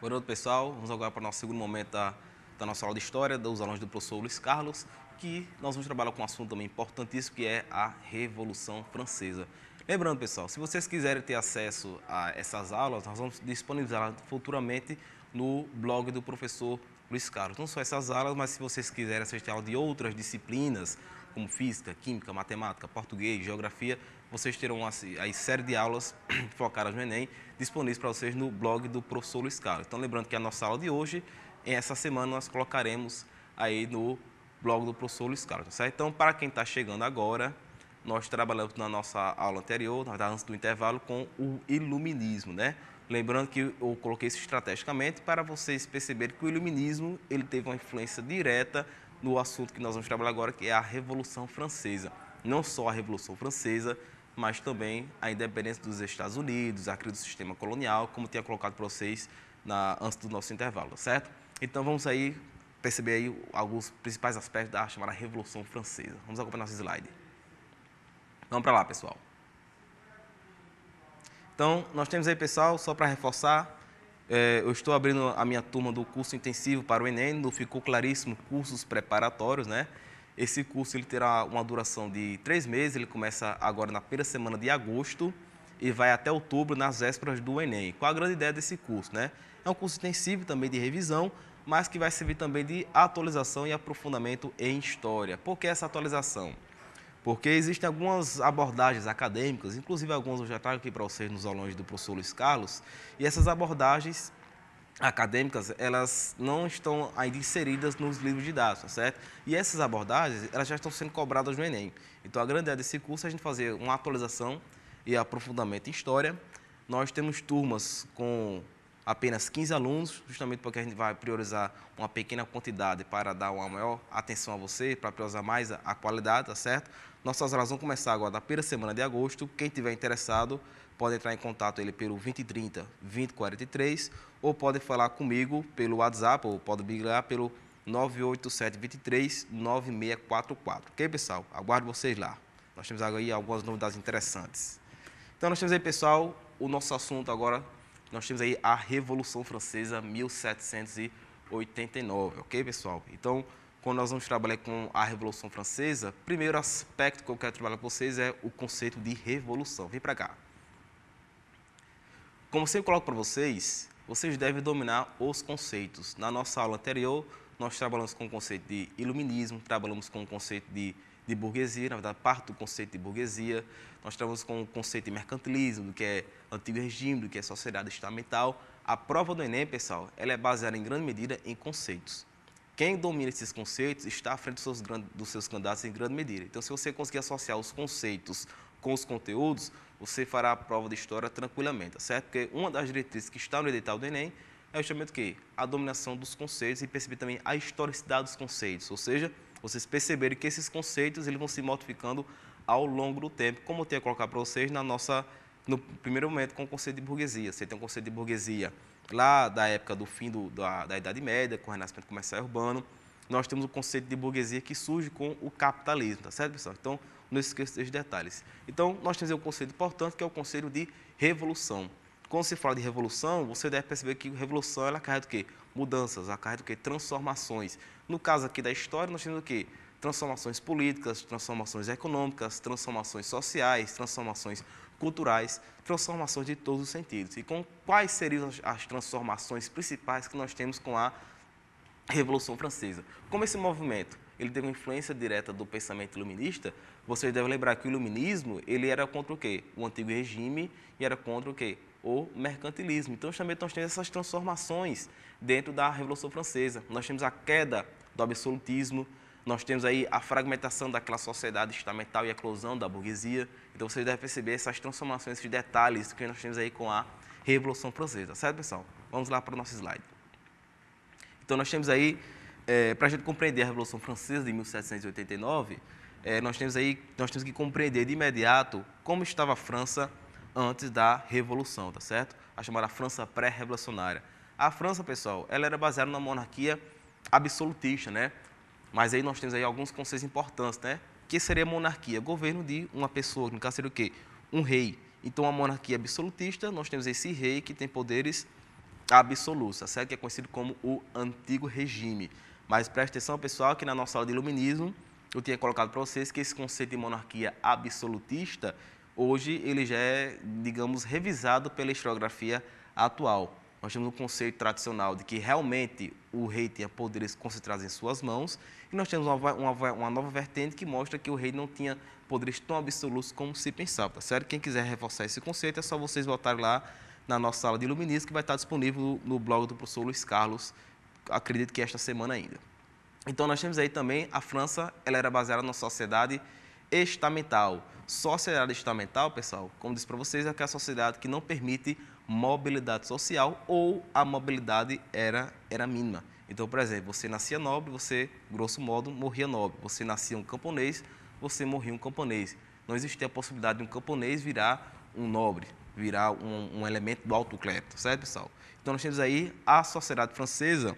Boa noite, pessoal. Vamos agora para o nosso segundo momento da, da nossa aula de História, dos alunos do professor Luiz Carlos, que nós vamos trabalhar com um assunto também importantíssimo, que é a Revolução Francesa. Lembrando, pessoal, se vocês quiserem ter acesso a essas aulas, nós vamos disponibilizá-las futuramente no blog do professor Luiz Carlos. Não só essas aulas, mas se vocês quiserem assistir aula de outras disciplinas, como física, química, matemática, português, geografia, vocês terão aí série de aulas focadas no Enem disponíveis para vocês no blog do professor Luiz Carlos. Então, lembrando que a nossa aula de hoje, essa semana, nós colocaremos aí no blog do professor Luiz Carlos, tá certo? Então, para quem está chegando agora, nós trabalhamos na nossa aula anterior, na verdade, antes do intervalo, com o iluminismo, né? Lembrando que eu coloquei isso estrategicamente para vocês perceberem que o iluminismo ele teve uma influência direta no assunto que nós vamos trabalhar agora, que é a Revolução Francesa. Não só a Revolução Francesa, mas também a independência dos Estados Unidos, a crise do sistema colonial, como tinha colocado para vocês na, antes do nosso intervalo, certo? Então vamos aí perceber aí alguns principais aspectos da chamada Revolução Francesa. Vamos acompanhar nosso slide. Vamos para lá, pessoal. Então, nós temos aí, pessoal, só para reforçar, é, eu estou abrindo a minha turma do curso intensivo para o Enem, não ficou claríssimo, cursos preparatórios, né? Esse curso ele terá uma duração de três meses, ele começa agora na primeira semana de agosto e vai até outubro, nas vésperas do Enem. Qual a grande ideia desse curso, né? É um curso intensivo também de revisão, mas que vai servir também de atualização e aprofundamento em história. Por que essa atualização? Porque existem algumas abordagens acadêmicas, inclusive algumas eu já trago aqui para vocês nos aulões do professor Luiz Carlos, e essas abordagens acadêmicas, elas não estão ainda inseridas nos livros didáticos, tá certo? E essas abordagens, elas já estão sendo cobradas no Enem. Então, a grande ideia desse curso é a gente fazer uma atualização e aprofundamento em História. Nós temos turmas com apenas 15 alunos, justamente porque a gente vai priorizar uma pequena quantidade para dar uma maior atenção a você, para priorizar mais a qualidade, tá certo? Nossas aulas vão começar agora na primeira semana de agosto. Quem tiver interessado pode entrar em contato ele pelo 2030 2043 ou pode falar comigo pelo WhatsApp ou pode me ligar pelo 98723 9644. Ok, pessoal? Aguardo vocês lá. Nós temos aí algumas novidades interessantes. Então, nós temos aí, pessoal, o nosso assunto agora. Nós temos aí a Revolução Francesa 1789, ok, pessoal? Então, quando nós vamos trabalhar com a Revolução Francesa, primeiro aspecto que eu quero trabalhar com vocês é o conceito de revolução. Vem para cá. Como sempre coloco para vocês, vocês devem dominar os conceitos. Na nossa aula anterior, nós trabalhamos com o conceito de iluminismo, trabalhamos com o conceito de, de burguesia, na verdade, parte do conceito de burguesia, nós trabalhamos com o conceito de mercantilismo, do que é antigo regime, do que é sociedade estamental. A prova do Enem, pessoal, ela é baseada em grande medida em conceitos. Quem domina esses conceitos está à frente dos seus, dos seus candidatos em grande medida. Então, se você conseguir associar os conceitos com os conteúdos, você fará a prova de história tranquilamente, tá certo? Porque uma das diretrizes que está no edital do Enem é justamente o quê? A dominação dos conceitos e perceber também a historicidade dos conceitos, ou seja, vocês perceberem que esses conceitos eles vão se modificando ao longo do tempo, como eu tinha colocado para vocês na nossa, no primeiro momento com o conceito de burguesia. Você tem um conceito de burguesia lá da época do fim do, da, da Idade Média, com o renascimento comercial urbano, nós temos o conceito de burguesia que surge com o capitalismo, tá certo, pessoal? Então, não esqueça desses detalhes. Então, nós temos um conceito importante, que é o conceito de revolução. Quando se fala de revolução, você deve perceber que revolução ela acarreta o quê? Mudanças, carrega o quê? Transformações. No caso aqui da história, nós temos o quê? Transformações políticas, transformações econômicas, transformações sociais, transformações culturais, transformações de todos os sentidos. E com quais seriam as transformações principais que nós temos com a Revolução Francesa? Como esse movimento ele teve uma influência direta do pensamento iluminista, vocês devem lembrar que o iluminismo ele era contra o quê? O antigo regime e era contra o quê? O mercantilismo. Então, também nós temos essas transformações dentro da Revolução Francesa. Nós temos a queda do absolutismo, nós temos aí a fragmentação daquela sociedade estamental e a eclosão da burguesia. Então, vocês devem perceber essas transformações, esses detalhes que nós temos aí com a Revolução Francesa. Certo, pessoal? Vamos lá para o nosso slide. Então, nós temos aí, é, para a gente compreender a Revolução Francesa de 1789, é, nós, temos aí, nós temos que compreender de imediato como estava a França antes da Revolução, tá certo? A chamada França pré-revolucionária. A França, pessoal, ela era baseada numa monarquia absolutista, né? Mas aí nós temos aí alguns conceitos importantes, né? que seria monarquia? Governo de uma pessoa, no caso seria o quê? Um rei. Então, a monarquia absolutista, nós temos esse rei que tem poderes absolutos, tá certo? que é conhecido como o antigo regime. Mas preste atenção, pessoal, que na nossa aula de iluminismo, eu tinha colocado para vocês que esse conceito de monarquia absolutista, hoje ele já é, digamos, revisado pela historiografia atual nós temos um conceito tradicional de que realmente o rei tinha poderes concentrados em suas mãos, e nós temos uma, uma, uma nova vertente que mostra que o rei não tinha poderes tão absolutos como se pensava, tá certo? Quem quiser reforçar esse conceito é só vocês voltarem lá na nossa sala de iluminismo, que vai estar disponível no blog do professor Luiz Carlos, acredito que esta semana ainda. Então, nós temos aí também a França, ela era baseada na sociedade estamental. Sociedade estamental, pessoal, como disse para vocês, é aquela é sociedade que não permite mobilidade social ou a mobilidade era, era mínima. Então, por exemplo, você nascia nobre, você, grosso modo, morria nobre. Você nascia um camponês, você morria um camponês. Não existia a possibilidade de um camponês virar um nobre, virar um, um elemento do alto clero, certo, pessoal? Então, nós temos aí a sociedade francesa,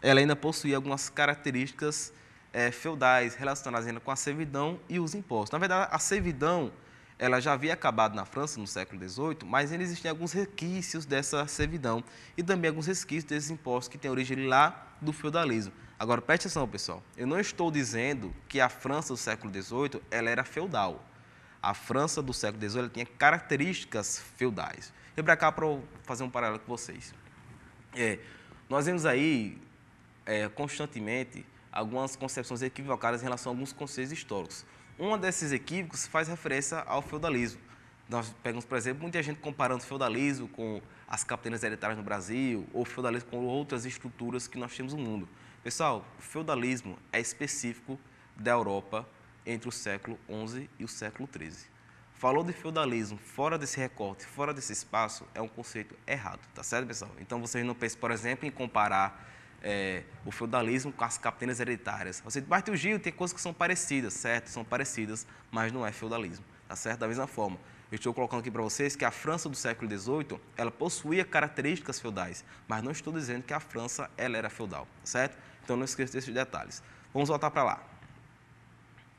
ela ainda possuía algumas características é, feudais relacionadas ainda com a servidão e os impostos. Na verdade, a servidão ela já havia acabado na França no século XVIII, mas ainda existem alguns resquícios dessa servidão e também alguns resquícios desses impostos que têm origem lá do feudalismo. Agora, preste atenção, pessoal. Eu não estou dizendo que a França do século XVIII ela era feudal. A França do século XVIII tinha características feudais. vou para cá, para fazer um paralelo com vocês. É, nós vemos aí, é, constantemente, algumas concepções equivocadas em relação a alguns conceitos históricos. Um desses equívocos faz referência ao feudalismo. Nós pegamos, por exemplo, muita gente comparando o feudalismo com as capitanias hereditárias no Brasil ou o feudalismo com outras estruturas que nós temos no mundo. Pessoal, o feudalismo é específico da Europa entre o século XI e o século XIII. Falou de feudalismo fora desse recorte, fora desse espaço, é um conceito errado, tá certo, pessoal? Então vocês não pensem, por exemplo, em comparar é, o feudalismo com as capitanias hereditárias. Você bate o Gil, tem coisas que são parecidas, certo? São parecidas, mas não é feudalismo, tá certo? Da mesma forma, eu estou colocando aqui para vocês que a França do século XVIII, ela possuía características feudais, mas não estou dizendo que a França, ela era feudal, tá certo? Então, não esqueça desses detalhes. Vamos voltar para lá.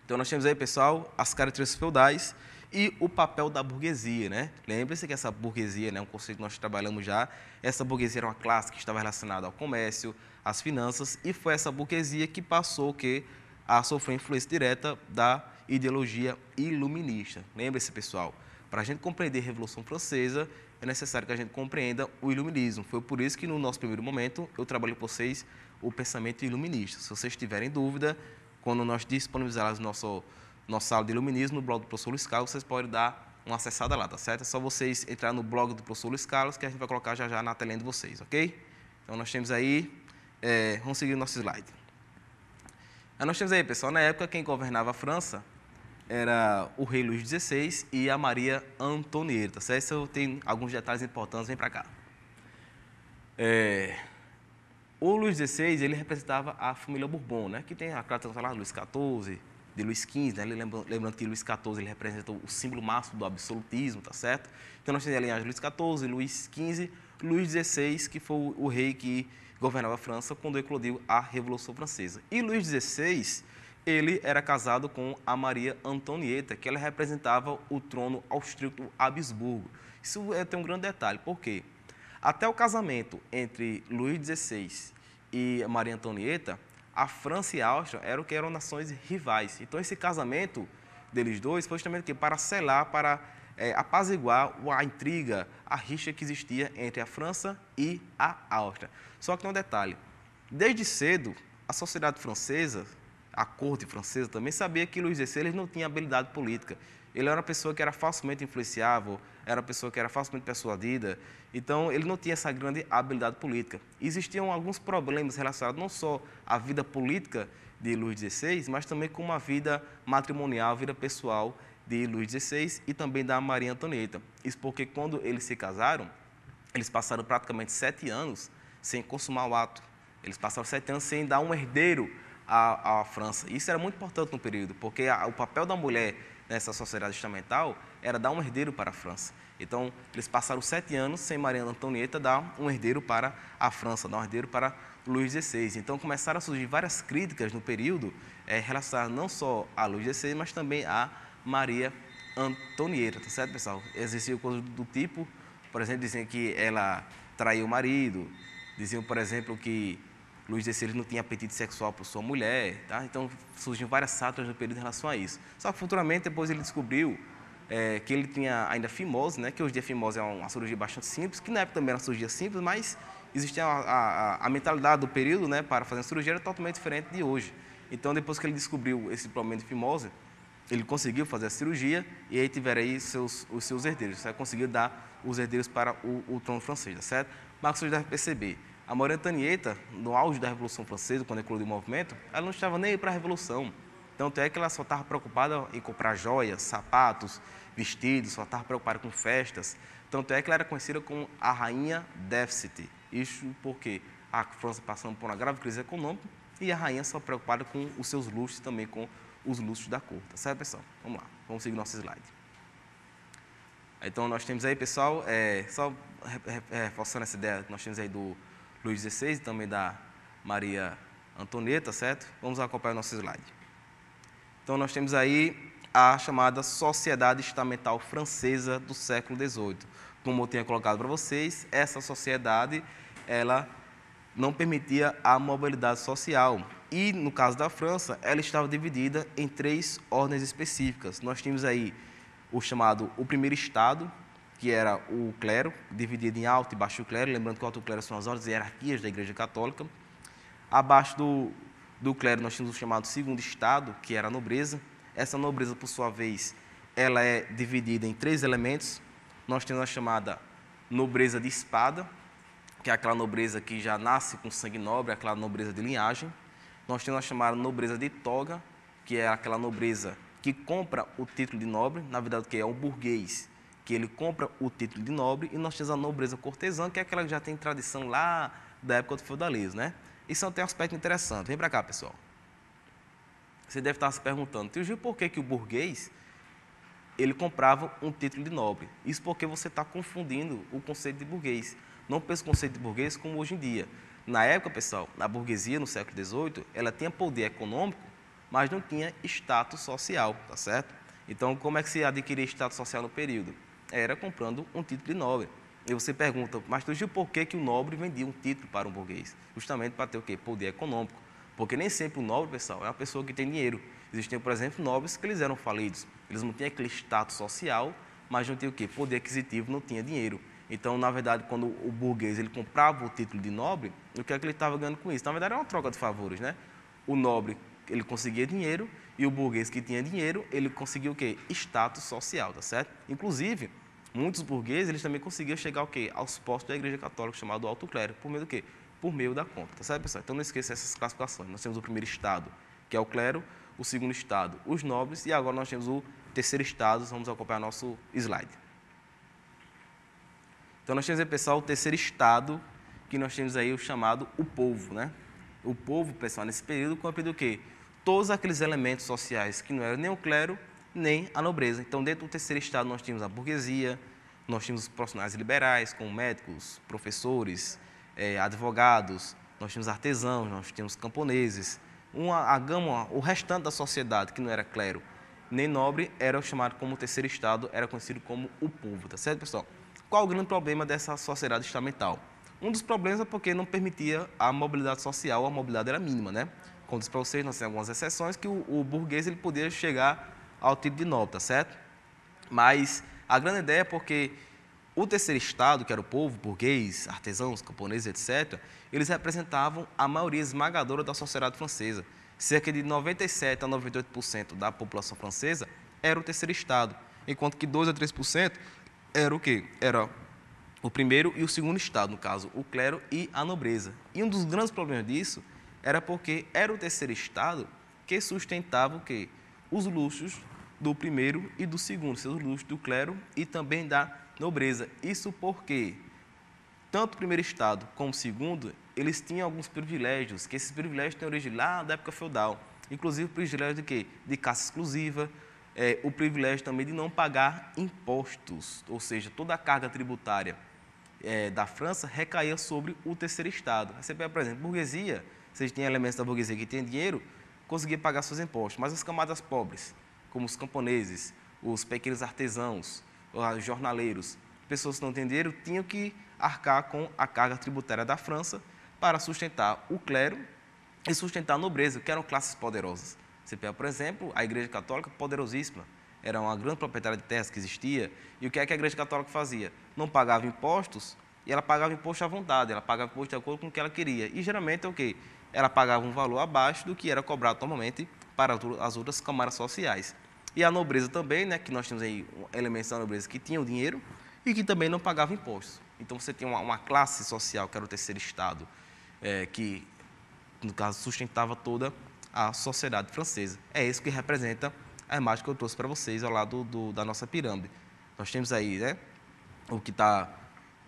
Então, nós temos aí, pessoal, as características feudais e o papel da burguesia, né? Lembre-se que essa burguesia, né, um conceito que nós trabalhamos já, essa burguesia era uma classe que estava relacionada ao comércio, às finanças e foi essa burguesia que passou que a sofrer influência direta da ideologia iluminista. Lembre-se, pessoal, para a gente compreender a Revolução Francesa, é necessário que a gente compreenda o iluminismo. Foi por isso que, no nosso primeiro momento, eu trabalho com vocês o pensamento iluminista. Se vocês tiverem dúvida, quando nós disponibilizarmos nosso nossa sala de iluminismo, no blog do professor Luiz Carlos, vocês podem dar uma acessada lá, tá certo? É só vocês entrar no blog do professor Luiz Carlos, que a gente vai colocar já já na telinha de vocês, ok? Então, nós temos aí, é, vamos seguir o nosso slide. Aí nós temos aí, pessoal, na época, quem governava a França era o rei Luís XVI e a Maria Antonieta, tá certo? Isso tem alguns detalhes importantes, vem para cá. É, o Luís XVI, ele representava a família Bourbon, né? Que tem a carta lá, Luís XIV, de Luiz XV, né? lembrando que Luiz XIV ele representa o símbolo máximo do absolutismo, tá certo? Então nós temos a linhagem de Luiz XIV, Luiz XV, Luiz XVI, que foi o rei que governava a França quando eclodiu a Revolução Francesa. E Luiz XVI, ele era casado com a Maria Antonieta, que ela representava o trono austríaco Habsburgo. Isso é, tem um grande detalhe, por quê? Até o casamento entre Luiz XVI e Maria Antonieta, a França e a Áustria eram que eram nações rivais. Então esse casamento deles dois foi justamente que para selar, para é, apaziguar a intriga, a rixa que existia entre a França e a Áustria. Só que tem um detalhe: desde cedo a sociedade francesa a corte francesa também sabia que Luís XVI não tinha habilidade política. Ele era uma pessoa que era facilmente influenciável, era uma pessoa que era facilmente persuadida, então ele não tinha essa grande habilidade política. Existiam alguns problemas relacionados não só à vida política de Luís XVI, mas também com a vida matrimonial, a vida pessoal de Luís XVI e também da Maria Antonieta. Isso porque quando eles se casaram, eles passaram praticamente sete anos sem consumar o ato. Eles passaram sete anos sem dar um herdeiro à, à França. Isso era muito importante no período, porque a, o papel da mulher nessa sociedade estamental era dar um herdeiro para a França. Então, eles passaram sete anos sem Maria Antonieta dar um herdeiro para a França, dar um herdeiro para Luís XVI. Então, começaram a surgir várias críticas no período é, relacionadas não só a Luís XVI, mas também a Maria Antonieta, tá certo, pessoal? Existiam coisas do tipo, por exemplo, diziam que ela traiu o marido, diziam, por exemplo, que Luiz XVI não tinha apetite sexual por sua mulher, tá? então surgiram várias sátiras no período em relação a isso. Só que futuramente, depois ele descobriu é, que ele tinha ainda fimose, né? que hoje em dia fimose é uma cirurgia bastante simples, que na época também era uma cirurgia simples, mas existia a, a, a mentalidade do período né, para fazer a cirurgia era totalmente diferente de hoje. Então, depois que ele descobriu esse problema de fimose, ele conseguiu fazer a cirurgia e aí tiveram aí seus, os seus herdeiros, conseguiu dar os herdeiros para o, o trono francês, tá certo? Marcos já deve perceber a Maria Antonieta, no auge da Revolução Francesa, quando eclodiu o movimento, ela não estava nem aí para a Revolução. Tanto é que ela só estava preocupada em comprar joias, sapatos, vestidos, só estava preocupada com festas. Tanto é que ela era conhecida como a Rainha Déficit. Isso porque a França passando por uma grave crise econômica e a rainha só preocupada com os seus luxos também com os luxos da corte. Tá certo, pessoal? Vamos lá, vamos seguir nosso slide. Então, nós temos aí, pessoal, é, só reforçando essa ideia nós temos aí do Luís XVI, também da Maria Antonieta, certo? Vamos acompanhar o nosso slide. Então, nós temos aí a chamada Sociedade Estamental Francesa do século XVIII. Como eu tinha colocado para vocês, essa sociedade ela não permitia a mobilidade social. E, no caso da França, ela estava dividida em três ordens específicas. Nós tínhamos aí o chamado o primeiro Estado, que era o clero, dividido em alto e baixo clero, lembrando que o alto clero são as ordens e hierarquias da Igreja Católica. Abaixo do, do clero nós tínhamos o chamado segundo estado, que era a nobreza. Essa nobreza, por sua vez, ela é dividida em três elementos. Nós temos a chamada nobreza de espada, que é aquela nobreza que já nasce com sangue nobre, aquela nobreza de linhagem. Nós temos a chamada nobreza de toga, que é aquela nobreza que compra o título de nobre, na verdade, que é um burguês que ele compra o título de nobre, e nós temos a nobreza cortesã, que é aquela que já tem tradição lá da época do feudalismo, né? Isso tem é um aspecto interessante. Vem para cá, pessoal. Você deve estar se perguntando, tio Gil, por que, que o burguês ele comprava um título de nobre? Isso porque você está confundindo o conceito de burguês. Não pensa o conceito de burguês como hoje em dia. Na época, pessoal, na burguesia, no século XVIII, ela tinha poder econômico, mas não tinha status social, tá certo? Então, como é que se adquiria status social no período? era comprando um título de nobre. E você pergunta, mas hoje por que, que o nobre vendia um título para um burguês? Justamente para ter o quê? Poder econômico. Porque nem sempre o nobre, pessoal, é uma pessoa que tem dinheiro. Existiam, por exemplo, nobres que eles eram falidos. Eles não tinham aquele status social, mas não tinham o quê? Poder aquisitivo, não tinha dinheiro. Então, na verdade, quando o burguês ele comprava o título de nobre, o que é que ele estava ganhando com isso? Na verdade, era uma troca de favores, né? O nobre, ele conseguia dinheiro e o burguês que tinha dinheiro, ele conseguia o quê? Status social, tá certo? Inclusive, muitos burgueses eles também conseguiam chegar ao quê? aos postos da Igreja Católica, chamado alto clero, por meio do quê? Por meio da conta tá certo, pessoal? Então não esqueça essas classificações. Nós temos o primeiro estado, que é o clero, o segundo estado, os nobres, e agora nós temos o terceiro estado, vamos acompanhar nosso slide. Então nós temos aí, pessoal, o terceiro estado, que nós temos aí o chamado o povo, né? O povo, pessoal, nesse período, compreende o quê? Todos aqueles elementos sociais que não eram nem o clero, nem a nobreza. Então, dentro do terceiro estado, nós tínhamos a burguesia, nós tínhamos os profissionais liberais, como médicos, professores, é, advogados, nós tínhamos artesãos, nós tínhamos camponeses. Uma, a gama, o restante da sociedade, que não era clero nem nobre, era chamado como terceiro estado, era conhecido como o povo, tá certo, pessoal? Qual o grande problema dessa sociedade estamental? Um dos problemas é porque não permitia a mobilidade social, a mobilidade era mínima, né? Como disse para vocês, nós temos algumas exceções que o, o burguês ele podia chegar ao tipo de tá certo? Mas a grande ideia é porque o terceiro estado, que era o povo, burguês, artesãos, camponeses, etc., eles representavam a maioria esmagadora da sociedade francesa. Cerca de 97% a 98% da população francesa era o terceiro estado, enquanto que 2 a 3% era o quê? Era o primeiro e o segundo estado, no caso, o clero e a nobreza. E um dos grandes problemas disso era porque era o terceiro estado que sustentava o quê? Os luxos do primeiro e do segundo, seus luxos do clero e também da nobreza. Isso porque tanto o primeiro estado como o segundo, eles tinham alguns privilégios, que esses privilégios têm origem lá da época feudal, inclusive o privilégio de quê? De caça exclusiva, é, o privilégio também de não pagar impostos, ou seja, toda a carga tributária é, da França recaía sobre o terceiro estado. Você pega, por exemplo, burguesia, vocês têm elementos da burguesia que tem dinheiro, conseguia pagar seus impostos, mas as camadas pobres, como os camponeses, os pequenos artesãos, os jornaleiros, pessoas que não têm dinheiro, tinham que arcar com a carga tributária da França para sustentar o clero e sustentar a nobreza, que eram classes poderosas. Você pega, por exemplo, a Igreja Católica, poderosíssima, era uma grande proprietária de terras que existia, e o que é que a Igreja Católica fazia? Não pagava impostos, e ela pagava imposto à vontade, ela pagava imposto de acordo com o que ela queria. E geralmente é o quê? Ela pagava um valor abaixo do que era cobrado normalmente para as outras camadas sociais. E a nobreza também, né, que nós temos aí elementos da nobreza que tinham dinheiro e que também não pagavam impostos. Então você tem uma, uma classe social, que era o terceiro Estado, é, que, no caso, sustentava toda a sociedade francesa. É isso que representa a imagem que eu trouxe para vocês ao lado do, da nossa pirâmide. Nós temos aí né, o que está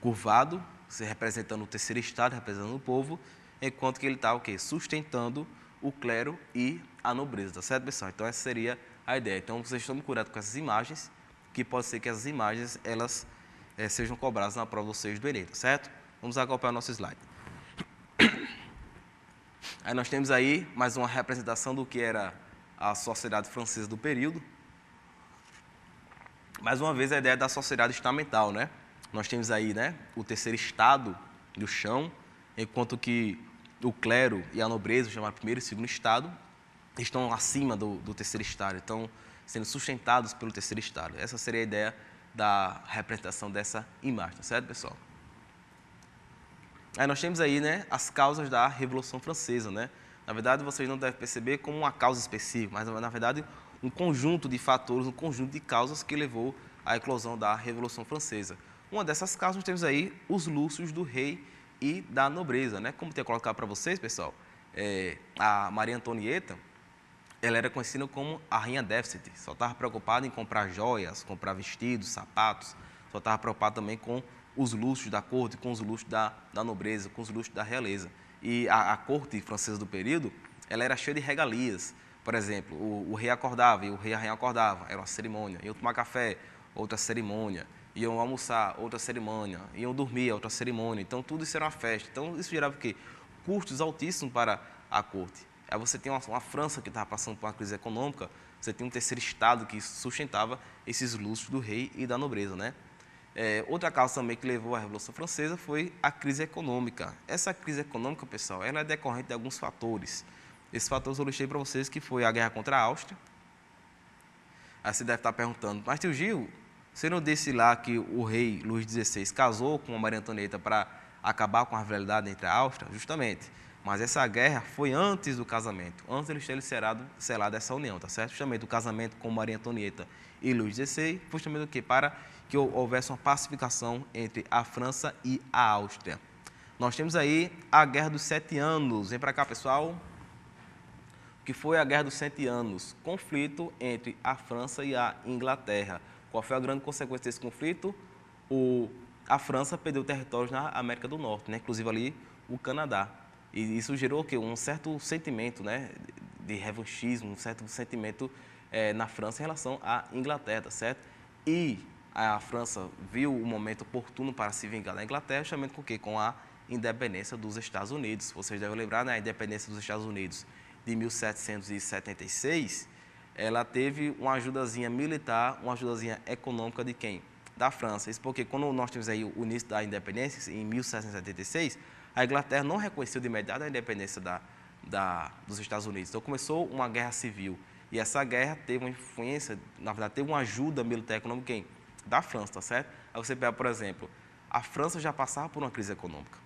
curvado, se representando o terceiro Estado, representando o povo, enquanto que ele está o quê? sustentando o clero e a nobreza, tá certo, pessoal? Então, essa seria a a ideia. Então, vocês tomem cuidado com essas imagens, que pode ser que essas imagens elas é, sejam cobradas na prova de vocês do Enem, tá certo? Vamos acompanhar o nosso slide. Aí nós temos aí mais uma representação do que era a sociedade francesa do período. Mais uma vez a ideia da sociedade estamental, né? Nós temos aí, né, o terceiro estado do chão, enquanto que o clero e a nobreza chamava primeiro e segundo estado, estão acima do, do terceiro estado, estão sendo sustentados pelo terceiro estado. Essa seria a ideia da representação dessa imagem, tá certo, pessoal? Aí nós temos aí né, as causas da Revolução Francesa. Né? Na verdade, vocês não devem perceber como uma causa específica, mas, na verdade, um conjunto de fatores, um conjunto de causas que levou à eclosão da Revolução Francesa. Uma dessas causas nós temos aí os luxos do rei e da nobreza. Né? Como eu tinha colocado para vocês, pessoal, é, a Maria Antonieta, ela era conhecida como a rainha déficit. Só estava preocupada em comprar joias, comprar vestidos, sapatos. Só estava preocupada também com os luxos da corte, com os luxos da, da nobreza, com os luxos da realeza. E a, a corte francesa do período, ela era cheia de regalias. Por exemplo, o, o rei acordava e o rei e a rainha acordava. Era uma cerimônia. Iam tomar café, outra cerimônia. Iam almoçar, outra cerimônia. Iam dormir, outra cerimônia. Então, tudo isso era uma festa. Então, isso gerava o quê? Custos altíssimos para a corte. Aí você tem uma, uma França que estava passando por uma crise econômica, você tem um terceiro Estado que sustentava esses luxos do rei e da nobreza. Né? É, outra causa também que levou à Revolução Francesa foi a crise econômica. Essa crise econômica, pessoal, ela é decorrente de alguns fatores. Esses fatores eu listei para vocês que foi a guerra contra a Áustria. Aí você deve estar tá perguntando, mas tio Gil, você não disse lá que o rei Luís XVI casou com a Maria Antonieta para acabar com a rivalidade entre a Áustria? Justamente. Mas essa guerra foi antes do casamento, antes de eles terem selado, dessa essa união, tá certo? Justamente o casamento com Maria Antonieta e Luís XVI, justamente o quê? Para que houvesse uma pacificação entre a França e a Áustria. Nós temos aí a Guerra dos Sete Anos. Vem para cá, pessoal. Que foi a Guerra dos Sete Anos, conflito entre a França e a Inglaterra. Qual foi a grande consequência desse conflito? O, a França perdeu territórios na América do Norte, né? inclusive ali o Canadá. E isso gerou que um certo sentimento né, de revanchismo, um certo sentimento é, na França em relação à Inglaterra, certo? E a França viu o momento oportuno para se vingar da Inglaterra, justamente com o quê? Com a independência dos Estados Unidos. Vocês devem lembrar, né, a independência dos Estados Unidos de 1776, ela teve uma ajudazinha militar, uma ajudazinha econômica de quem? Da França. Isso porque quando nós tivemos aí o início da independência, em 1776, a Inglaterra não reconheceu de imediato a independência da, da, dos Estados Unidos. Então começou uma guerra civil. E essa guerra teve uma influência, na verdade, teve uma ajuda militar econômica da França, tá certo? Aí você pega, por exemplo, a França já passava por uma crise econômica.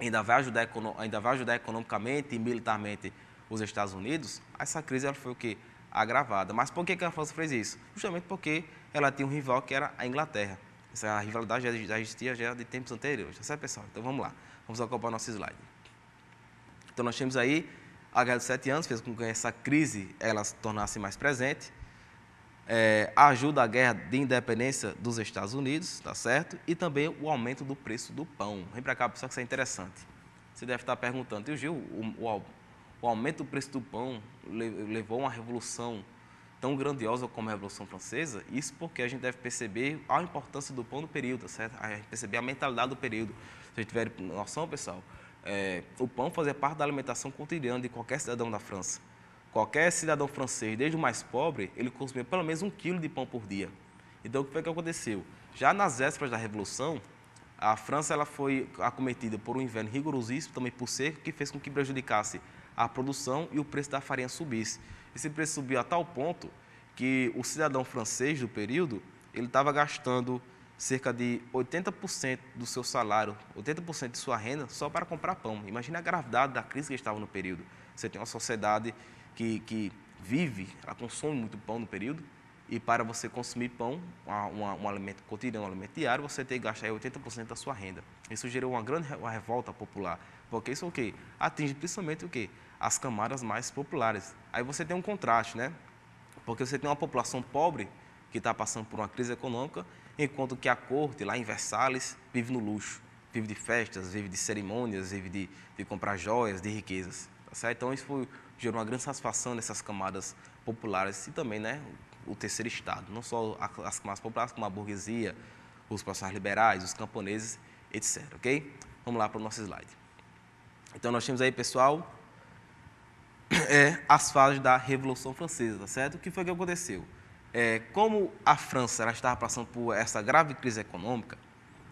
Ainda vai ajudar, ainda vai ajudar economicamente e militarmente os Estados Unidos? Essa crise ela foi o quê? Agravada. Mas por que a França fez isso? Justamente porque ela tinha um rival que era a Inglaterra. Essa é rivalidade já existia já de tempos anteriores, tá certo, pessoal? Então vamos lá. Vamos ocupar o nosso slide. Então, nós temos aí a guerra dos sete anos, fez com que essa crise ela se tornasse mais presente. É, ajuda à guerra de independência dos Estados Unidos, tá certo? E também o aumento do preço do pão. Vem para cá, pessoal, que isso é interessante. Você deve estar perguntando, e Gil, o, o, o aumento do preço do pão levou a uma revolução tão grandiosa como a Revolução Francesa? Isso porque a gente deve perceber a importância do pão no período, tá certo? A gente perceber a mentalidade do período. Vocês tiverem noção, pessoal, é, o pão fazia parte da alimentação cotidiana de qualquer cidadão da França. Qualquer cidadão francês, desde o mais pobre, ele consumia pelo menos um quilo de pão por dia. Então, o que foi que aconteceu? Já nas vésperas da Revolução, a França ela foi acometida por um inverno rigorosíssimo, também por seco, que fez com que prejudicasse a produção e o preço da farinha subisse. Esse preço subiu a tal ponto que o cidadão francês do período ele estava gastando cerca de 80% do seu salário, 80% de sua renda só para comprar pão. Imagina a gravidade da crise que estava no período. Você tem uma sociedade que, que vive, ela consome muito pão no período, e para você consumir pão, uma, um alimento cotidiano, um alimento diário, você tem que gastar 80% da sua renda. Isso gerou uma grande uma revolta popular, porque isso é o quê? Atinge principalmente o quê? As camadas mais populares. Aí você tem um contraste, né? Porque você tem uma população pobre que está passando por uma crise econômica enquanto que a corte, lá em Versalhes, vive no luxo, vive de festas, vive de cerimônias, vive de, de comprar joias, de riquezas. Tá certo? Então, isso foi, gerou uma grande satisfação nessas camadas populares e também né, o terceiro Estado, não só as camadas populares, como a burguesia, os profissionais liberais, os camponeses, etc. Ok? Vamos lá para o nosso slide. Então, nós temos aí, pessoal, é, as fases da Revolução Francesa, tá certo? O que foi que aconteceu? é, como a França estava passando por essa grave crise econômica,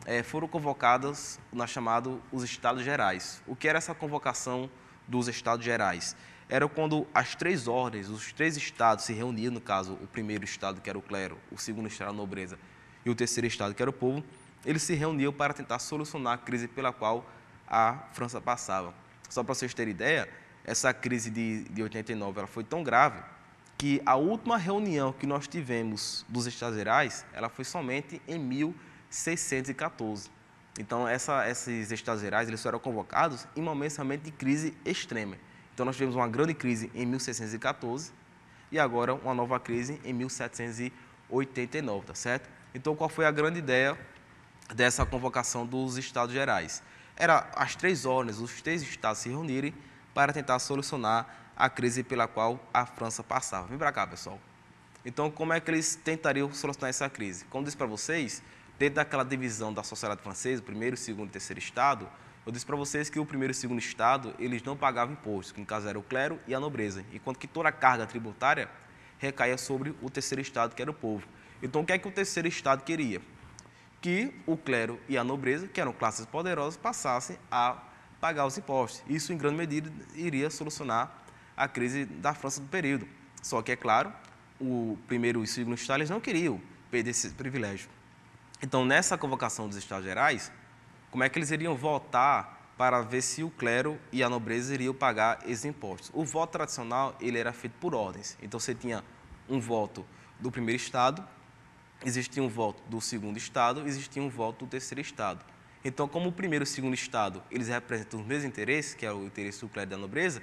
é, foram convocados, na chamado os Estados Gerais. O que era essa convocação dos Estados Gerais? Era quando as três ordens, os três estados se reuniam, no caso, o primeiro estado, que era o clero, o segundo estado, a nobreza, e o terceiro estado, que era o povo, eles se reuniam para tentar solucionar a crise pela qual a França passava. Só para vocês terem ideia, essa crise de, de 89 ela foi tão grave que a última reunião que nós tivemos dos Gerais ela foi somente em 1614. Então, essa, esses Gerais eles foram convocados em momentos realmente de crise extrema. Então, nós tivemos uma grande crise em 1614 e agora uma nova crise em 1789, tá certo? Então, qual foi a grande ideia dessa convocação dos estados gerais? Era as três ordens, os três estados se reunirem para tentar solucionar a crise pela qual a França passava. Vem para cá, pessoal. Então, como é que eles tentariam solucionar essa crise? Como disse para vocês, dentro daquela divisão da sociedade francesa, primeiro, segundo e terceiro estado, eu disse para vocês que o primeiro e segundo estado, eles não pagavam impostos, que no caso era o clero e a nobreza, enquanto que toda a carga tributária recaía sobre o terceiro estado, que era o povo. Então, o que é que o terceiro estado queria? Que o clero e a nobreza, que eram classes poderosas, passassem a pagar os impostos. Isso, em grande medida, iria solucionar a crise da França do período. Só que, é claro, o primeiro e o segundo Estado não queriam perder esse privilégio. Então, nessa convocação dos Estados Gerais, como é que eles iriam votar para ver se o clero e a nobreza iriam pagar esses impostos? O voto tradicional ele era feito por ordens. Então, você tinha um voto do primeiro Estado, existia um voto do segundo Estado, existia um voto do terceiro Estado. Então, como o primeiro e o segundo Estado eles representam os mesmos interesses, que é o interesse do clero e da nobreza,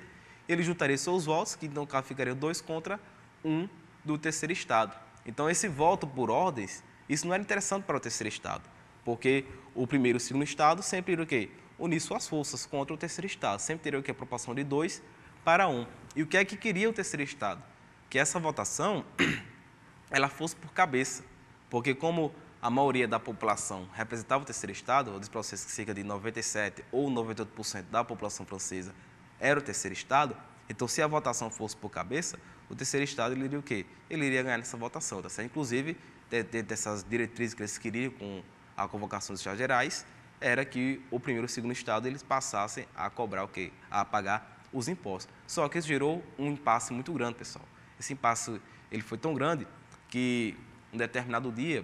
ele juntaria seus votos, que no caso ficariam dois contra um do terceiro Estado. Então, esse voto por ordens, isso não era interessante para o terceiro Estado, porque o primeiro e o segundo Estado sempre iriam o quê? Unir suas forças contra o terceiro Estado, sempre teriam o quê? A proporção de dois para um. E o que é que queria o terceiro Estado? Que essa votação ela fosse por cabeça, porque como a maioria da população representava o terceiro Estado, eu disse para vocês que cerca de 97 ou 98% da população francesa era o terceiro Estado, então se a votação fosse por cabeça, o terceiro Estado ele iria o quê? Ele iria ganhar nessa votação. Tá? Inclusive, dentro dessas diretrizes que eles queriam com a convocação dos Estados Gerais, era que o primeiro e o segundo Estado eles passassem a cobrar o quê? A pagar os impostos. Só que isso gerou um impasse muito grande, pessoal. Esse impasse ele foi tão grande que, um determinado dia,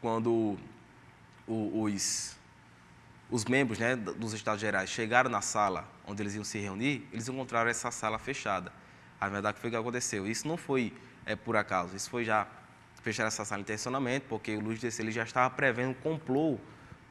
quando os, os membros né, dos Estados Gerais chegaram na sala onde eles iam se reunir, eles encontraram essa sala fechada. A verdade foi o que aconteceu. Isso não foi é, por acaso, isso foi já fechar essa sala intencionalmente, porque o Luiz XIII já estava prevendo um complô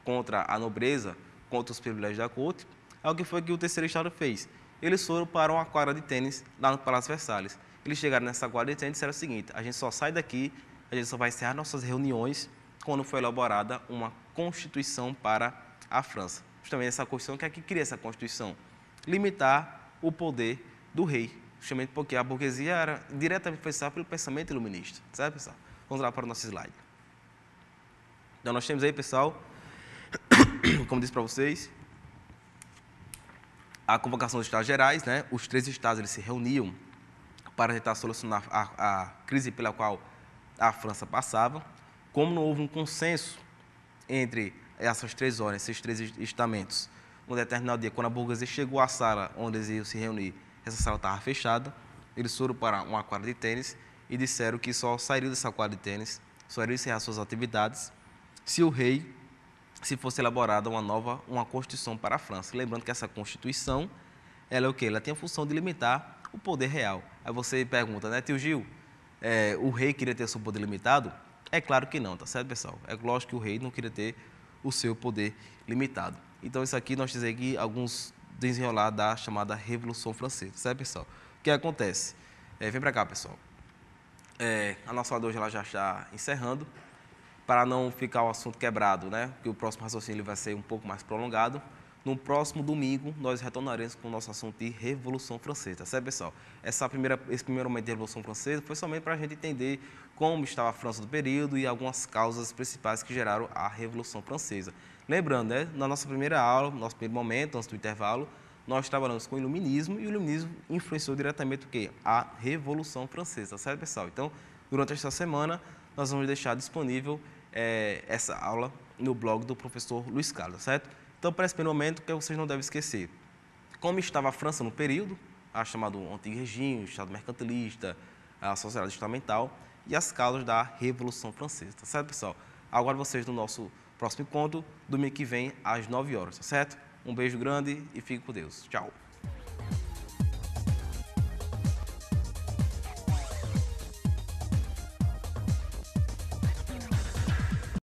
contra a nobreza, contra os privilégios da corte. É o que foi que o terceiro estado fez. Eles foram para uma quadra de tênis lá no Palácio Versalhes. Eles chegaram nessa quadra de tênis e disseram o seguinte: a gente só sai daqui, a gente só vai encerrar nossas reuniões quando foi elaborada uma constituição para a França. Justamente essa Constituição, que é que cria essa Constituição? limitar o poder do rei. Justamente porque a burguesia era diretamente pensada pelo pensamento iluminista. Certo, pessoal? Vamos lá para o nosso slide. Então, nós temos aí, pessoal, como disse para vocês, a convocação dos Estados Gerais, né? os três Estados eles se reuniam para tentar solucionar a, a crise pela qual a França passava. Como não houve um consenso entre essas três ordens, esses três estamentos, num determinado dia, quando a burguesia chegou à sala onde eles iam se reunir, essa sala estava fechada, eles foram para uma quadra de tênis e disseram que só sairiam dessa quadra de tênis, só iriam encerrar suas atividades, se o rei, se fosse elaborada uma nova, uma constituição para a França. Lembrando que essa constituição, ela é o quê? Ela tem a função de limitar o poder real. Aí você pergunta, né, tio Gil, é, o rei queria ter seu poder limitado? É claro que não, tá certo, pessoal? É lógico que o rei não queria ter o seu poder limitado. Então, isso aqui nós temos aqui alguns desenrolar da chamada Revolução Francesa, certo, pessoal? O que acontece? É, vem para cá, pessoal. É, a nossa aula de hoje ela já está encerrando. Para não ficar o assunto quebrado, né? Porque o próximo raciocínio vai ser um pouco mais prolongado. No próximo domingo, nós retornaremos com o nosso assunto de Revolução Francesa, certo, pessoal? Essa primeira, esse primeiro momento de Revolução Francesa foi somente para a gente entender como estava a França do período e algumas causas principais que geraram a Revolução Francesa. Lembrando, né, na nossa primeira aula, nosso primeiro momento, antes do intervalo, nós trabalhamos com o iluminismo e o iluminismo influenciou diretamente o quê? A Revolução Francesa, certo, pessoal? Então, durante esta semana, nós vamos deixar disponível é, essa aula no blog do professor Luiz Carlos, certo? Então, para esse primeiro momento, que vocês não devem esquecer, como estava a França no período, a chamado antigo regime, o Estado mercantilista, a sociedade estamental e as causas da Revolução Francesa, tá certo, pessoal? Agora vocês no nosso Próximo encontro, domingo que vem, às 9 horas, tá certo? Um beijo grande e fique com Deus. Tchau.